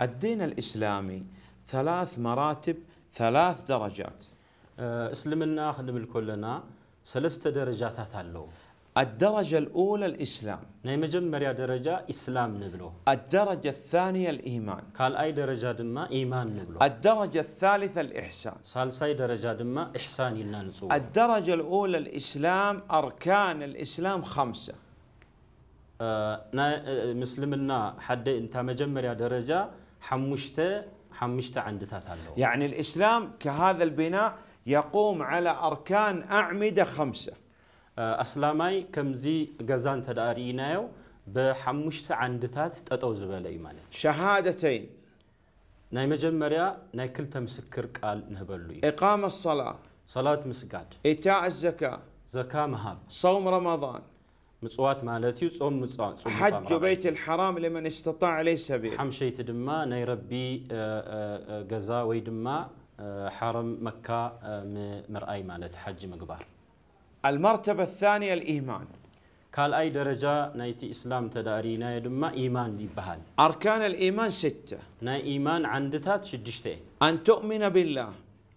الدين الإسلامي ثلاث مراتب ثلاث درجات እስልምና ክንብል ከለና ثلاث درجات ኣለዎ الدرجة الأولى الإسلام نعم ናይ መጀመርያ درجة إسلام نبلو الدرجة الثانية الإيمان قال أي درجة ድማ إيمان نبلو الدرجة الثالثة الإحسان ሳልሳይ ደረጃ ድማ ኢሕሳን ኢልና ንፅውዖ الدرجة الأولى الإسلام أركان الإسلام خمسة نا مسلمنا حد انت مجمر يا درجة ሓሙሽተ ሓሙሽተ عند ኣለዎ يعني الإسلام كهذا البناء يقوم على أركان أعمدة خمسة أسلامي كمزي قزان تدارينيو بحمشت عندتات تطو زبلي مالت شهادتين ناي مجمر يا ناي كلتا مسكر قال نهبلو إقامة الصلاة صلاة مسجد إيتاء الزكاة زكاة مهاب صوم رمضان مصوات مالتي صوم مصوات حج بيت الحرام لمن استطاع عليه سبيل شيء دما نيربي غزا آه، آه، آه، وي حرم مكه مرأي مالت حج مقبار المرتبه الثانيه الايمان أي درجة نايتي إسلام ተዳሪናዮ ድማ ኢማን ይበሃል ኣርካን أركان الإيمان ستة ኢማን إيمان عندتات እየን أن تؤمن بالله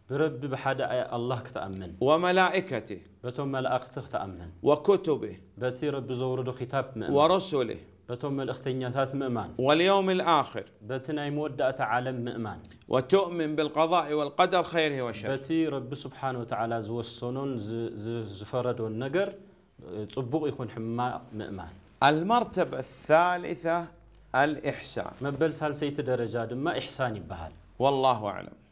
برب بحد الله كتأمن وملائكته بتم ملائكته كتأمن وكتبه بتي رب زورده ختاب مؤمن ورسله بتم الاختنياتات مؤمن واليوم الآخر بتنا مودة تعلم مؤمن وتؤمن بالقضاء والقدر خيره وشره بتي رب سبحانه وتعالى زو الصنون ز زفرد والنجر صبوق يكون حما مؤمن المرتبة الثالثة الإحسان ما مبل سالسيت درجة ما إحسان بهال والله أعلم